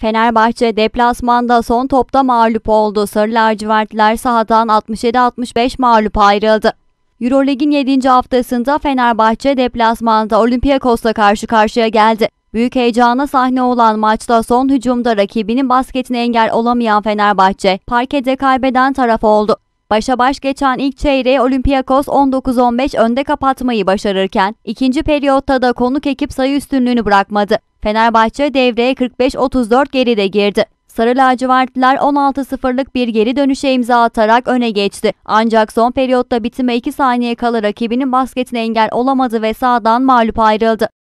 Fenerbahçe deplasmanda son topta mağlup oldu. Sarı lacivertler sahadan 67-65 mağlup ayrıldı. Eurolig'in 7. haftasında Fenerbahçe deplasmanda Olympiakos'la karşı karşıya geldi. Büyük heyecana sahne olan maçta son hücumda rakibinin basketine engel olamayan Fenerbahçe, parkede kaybeden taraf oldu. Başa baş geçen ilk çeyreği Olympiakos 19-15 önde kapatmayı başarırken, ikinci periyotta da konuk ekip sayı üstünlüğünü bırakmadı. Fenerbahçe devreye 45-34 geride girdi. Sarı lacivertliler 16-0'lık bir geri dönüşe imza atarak öne geçti. Ancak son periyotta bitime 2 saniye kala rakibinin basketine engel olamadı ve sağdan mağlup ayrıldı.